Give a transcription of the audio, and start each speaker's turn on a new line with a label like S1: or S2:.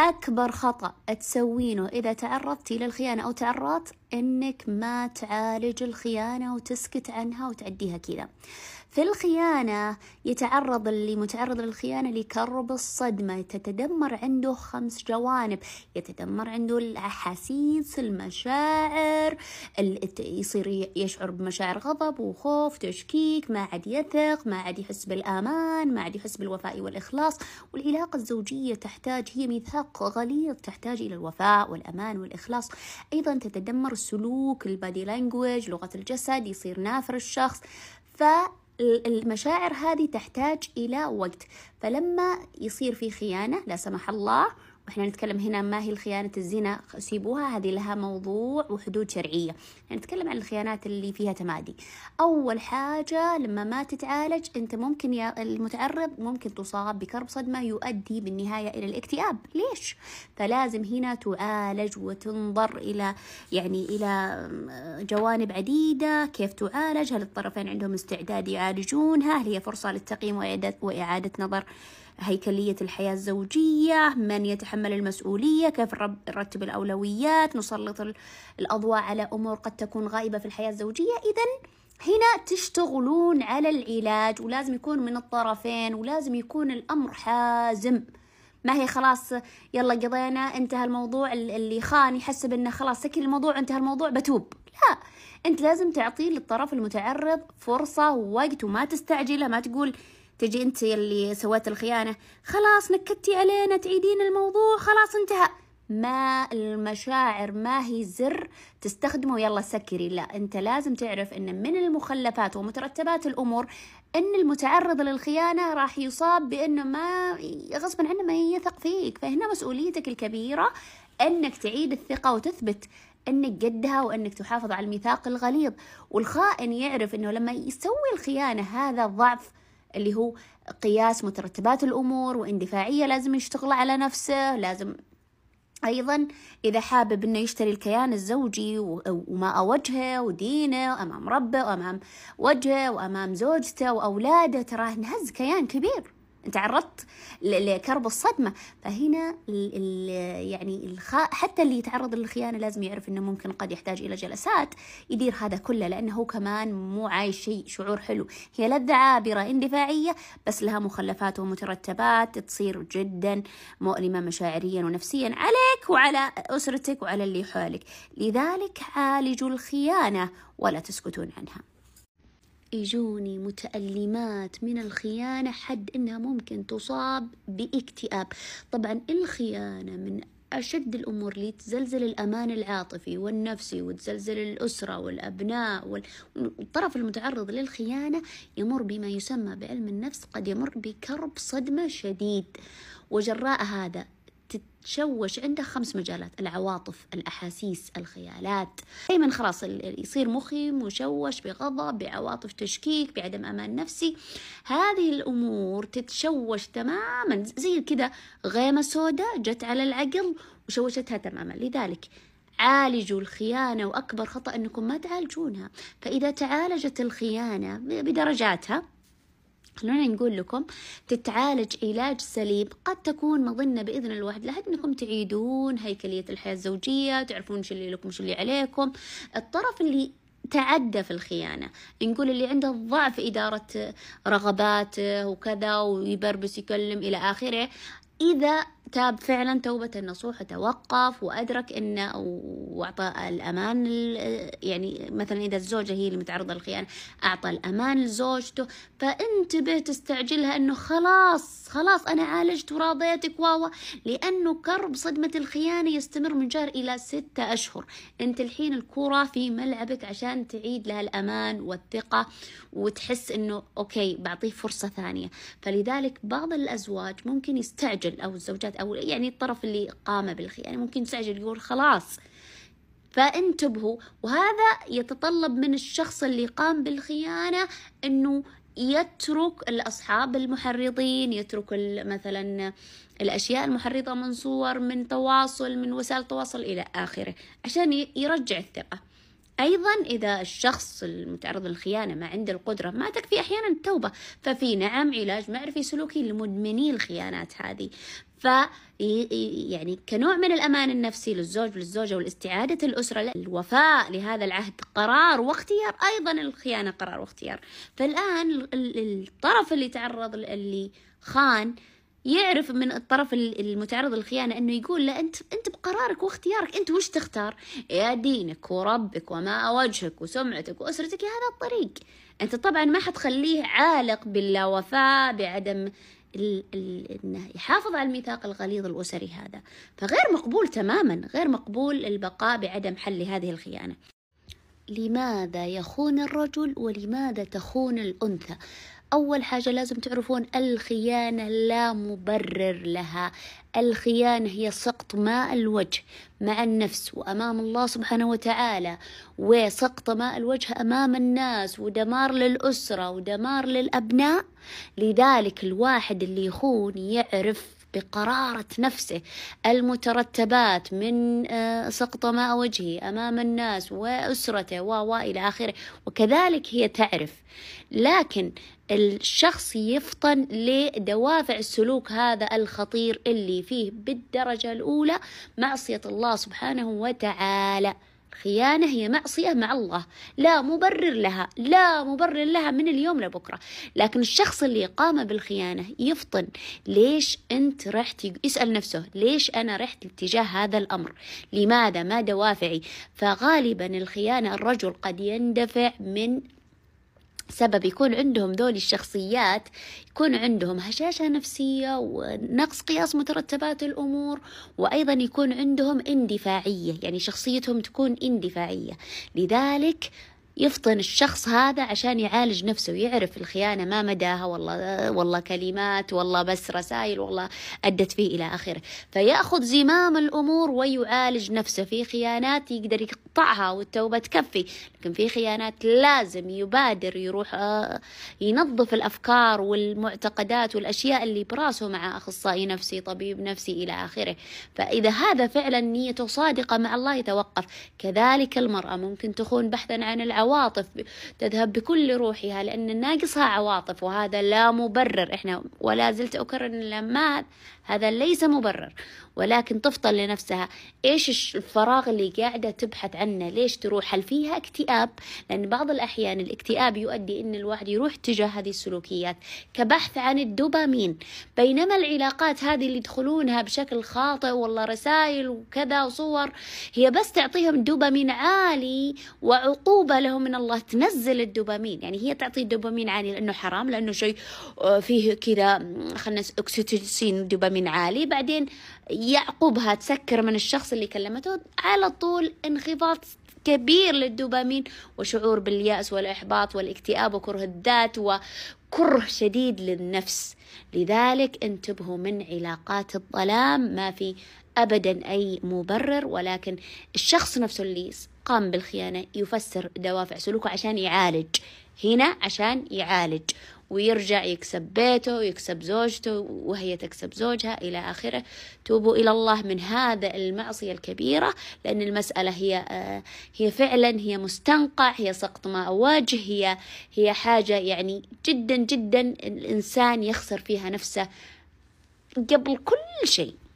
S1: أكبر خطأ تسوينه إذا تعرضتي للخيانة أو تعرضت انك ما تعالج الخيانه وتسكت عنها وتعديها كذا في الخيانة يتعرض اللي متعرض للخيانة لكرب الصدمة تتدمر عنده خمس جوانب يتدمر عنده الأحاسيس المشاعر يصير يشعر بمشاعر غضب وخوف تشكيك ما عاد يثق ما عاد يحس بالآمان ما عاد يحس بالوفاء والإخلاص والعلاقة الزوجية تحتاج هي ميثاق غليظ تحتاج إلى الوفاء والأمان والإخلاص أيضا تتدمر السلوك البادي لانجوج لغة الجسد يصير نافر الشخص ف المشاعر هذه تحتاج إلى وقت فلما يصير في خيانة لا سمح الله واحنا نتكلم هنا ما هي الخيانة الزنا سيبوها هذه لها موضوع وحدود شرعية نتكلم عن الخيانات اللي فيها تمادي أول حاجة لما ما تتعالج أنت ممكن يا المتعرض ممكن تصاب بكرب صدمة يؤدي بالنهاية إلى الاكتئاب ليش؟ فلازم هنا تعالج وتنظر إلى يعني إلى جوانب عديدة كيف تعالج هل الطرفين عندهم استعداد يعالجونها هل هي فرصة للتقييم وإعادة نظر هيكلية الحياة الزوجية من يتحمل المسؤولية كيف نرتب الأولويات نسلط الأضواء على أمور قد تكون غائبة في الحياة الزوجية إذا هنا تشتغلون على العلاج ولازم يكون من الطرفين ولازم يكون الأمر حازم ما هي خلاص يلا قضينا انتهى الموضوع اللي خان يحسب انه خلاص سكن الموضوع انتهى الموضوع بتوب لا انت لازم تعطي للطرف المتعرض فرصة ووقت وما تستعجله ما تقول تجي انت اللي سويت الخيانه خلاص نكدتي علينا تعيدين الموضوع خلاص انتهى ما المشاعر ما هي زر تستخدمه ويلا سكري لا انت لازم تعرف ان من المخلفات ومترتبات الامور ان المتعرض للخيانه راح يصاب بانه ما غصبا عنه ما يثق فيك فهنا مسؤوليتك الكبيره انك تعيد الثقه وتثبت انك قدها وانك تحافظ على الميثاق الغليظ والخائن يعرف انه لما يسوي الخيانه هذا ضعف اللي هو قياس مترتبات الأمور واندفاعية لازم يشتغل على نفسه لازم أيضا إذا حابب أنه يشتري الكيان الزوجي وما وجهه ودينه وأمام ربه وأمام وجهه وأمام زوجته وأولاده تراه نهز كيان كبير انت عرضت لكرب الصدمه فهنا الـ الـ يعني الخ... حتى اللي يتعرض للخيانه لازم يعرف انه ممكن قد يحتاج الى جلسات يدير هذا كله لانه هو كمان مو عايش شيء شعور حلو هي لذه عابره اندفاعيه بس لها مخلفات ومترتبات تصير جدا مؤلمه مشاعريا ونفسيا عليك وعلى اسرتك وعلى اللي حولك لذلك عالجوا الخيانه ولا تسكتون عنها يجوني متألمات من الخيانة حد إنها ممكن تصاب باكتئاب طبعا الخيانة من أشد الأمور اللي تزلزل الأمان العاطفي والنفسي وتزلزل الأسرة والأبناء والطرف المتعرض للخيانة يمر بما يسمى بعلم النفس قد يمر بكرب صدمة شديد وجراء هذا تتشوش عنده خمس مجالات العواطف الأحاسيس الخيالات دائما خلاص يصير مخي مشوش بغضب بعواطف تشكيك بعدم أمان نفسي هذه الأمور تتشوش تماما زي كذا غيمة سوداء جت على العقل وشوشتها تماما لذلك عالجوا الخيانة وأكبر خطأ أنكم ما تعالجونها فإذا تعالجت الخيانة بدرجاتها خلونا نقول لكم تتعالج علاج سليم قد تكون مظنة بإذن الواحد لها أنكم تعيدون هيكلية الحياة الزوجية تعرفون شو اللي لكم شو اللي عليكم الطرف اللي تعدى في الخيانة نقول اللي عنده ضعف إدارة رغباته وكذا ويبربس يكلم إلى آخره إذا تاب فعلا توبة النصوح توقف وأدرك أنه وأعطى الأمان يعني مثلا إذا الزوجة هي اللي متعرضة للخيانة أعطى الأمان لزوجته فانتبه تستعجلها أنه خلاص خلاص أنا عالجت وراضيتك واوا لأنه كرب صدمة الخيانة يستمر من شهر إلى ستة أشهر أنت الحين الكرة في ملعبك عشان تعيد لها الأمان والثقة وتحس أنه أوكي بعطيه فرصة ثانية فلذلك بعض الأزواج ممكن يستعجل أو الزوجات أو يعني الطرف اللي قام بالخيانة يعني ممكن تستعجل يقول خلاص فانتبهوا وهذا يتطلب من الشخص اللي قام بالخيانة أنه يترك الأصحاب المحرضين يترك مثلا الأشياء المحرضة من صور من تواصل من وسائل تواصل إلى آخره عشان يرجع الثقة أيضا إذا الشخص المتعرض للخيانة ما عنده القدرة ما تكفي أحيانا التوبة ففي نعم علاج معرفي سلوكي لمدمني الخيانات هذه ف يعني كنوع من الأمان النفسي للزوج والزوجة والاستعادة الأسرة الوفاء لهذا العهد قرار واختيار أيضا الخيانة قرار واختيار فالآن الطرف اللي تعرض اللي خان يعرف من الطرف المتعرض للخيانة أنه يقول له أنت أنت بقرارك واختيارك أنت وش تختار؟ يا دينك وربك وما وجهك وسمعتك وأسرتك يا هذا الطريق أنت طبعا ما حتخليه عالق باللاوفاء بعدم انه يحافظ على الميثاق الغليظ الاسري هذا، فغير مقبول تماما، غير مقبول البقاء بعدم حل هذه الخيانه. لماذا يخون الرجل ولماذا تخون الانثى؟ أول حاجة لازم تعرفون الخيانة لا مبرر لها الخيانة هي سقط ماء الوجه مع النفس وأمام الله سبحانه وتعالى وسقط ماء الوجه أمام الناس ودمار للأسرة ودمار للأبناء لذلك الواحد اللي يخون يعرف بقرارة نفسه المترتبات من آه، سقط ماء وجهه أمام الناس وأسرته وإلى آخره وكذلك هي تعرف لكن الشخص يفطن لدوافع السلوك هذا الخطير اللي فيه بالدرجة الأولى معصية الله سبحانه وتعالى الخيانة هي معصية مع الله لا مبرر لها لا مبرر لها من اليوم لبكرة لكن الشخص اللي قام بالخيانة يفطن ليش أنت رحت يسأل نفسه ليش أنا رحت اتجاه هذا الأمر لماذا ما دوافعي فغالبا الخيانة الرجل قد يندفع من بسبب يكون عندهم ذول الشخصيات يكون عندهم هشاشة نفسية ونقص قياس مترتبات الأمور وأيضا يكون عندهم اندفاعية يعني شخصيتهم تكون اندفاعية لذلك يفطن الشخص هذا عشان يعالج نفسه ويعرف الخيانة ما مداها والله والله كلمات والله بس رسائل والله أدت فيه إلى آخره فيأخذ زمام الأمور ويعالج نفسه في خيانات يقدر يقطعها والتوبة تكفي لكن في خيانات لازم يبادر يروح آه، ينظف الأفكار والمعتقدات والأشياء اللي براسه مع أخصائي نفسي طبيب نفسي إلى آخره فإذا هذا فعلا نيته صادقة مع الله يتوقف كذلك المرأة ممكن تخون بحثا عن العواطف تذهب بكل روحها لأن ناقصها عواطف وهذا لا مبرر إحنا ولا زلت أكرر لما هذا ليس مبرر ولكن تفطن لنفسها إيش الفراغ اللي قاعدة تبحث عنا ليش تروح هل فيها اكتئاب لأن بعض الأحيان الاكتئاب يؤدي أن الواحد يروح تجاه هذه السلوكيات كبحث عن الدوبامين بينما العلاقات هذه اللي يدخلونها بشكل خاطئ والله رسائل وكذا وصور هي بس تعطيهم دوبامين عالي وعقوبة لهم من الله تنزل الدوبامين يعني هي تعطي دوبامين عالي لأنه حرام لأنه شيء آه، فيه كذا خلنا أكسيتوسين دوبامين عالي بعدين يعقوبها تسكر من الشخص اللي كلمته على طول انخفاض انخفاض كبير للدوبامين وشعور باليأس والإحباط والاكتئاب وكره الذات وكره شديد للنفس لذلك انتبهوا من علاقات الظلام ما في أبدا أي مبرر ولكن الشخص نفسه اللي قام بالخيانة يفسر دوافع سلوكه عشان يعالج هنا عشان يعالج ويرجع يكسب بيته ويكسب زوجته وهي تكسب زوجها إلى آخره توبوا إلى الله من هذا المعصية الكبيرة لأن المسألة هي آه، هي فعلا هي مستنقع هي سقط ما أواجه هي هي حاجة يعني جدا جدا الإنسان يخسر فيها نفسه قبل كل شيء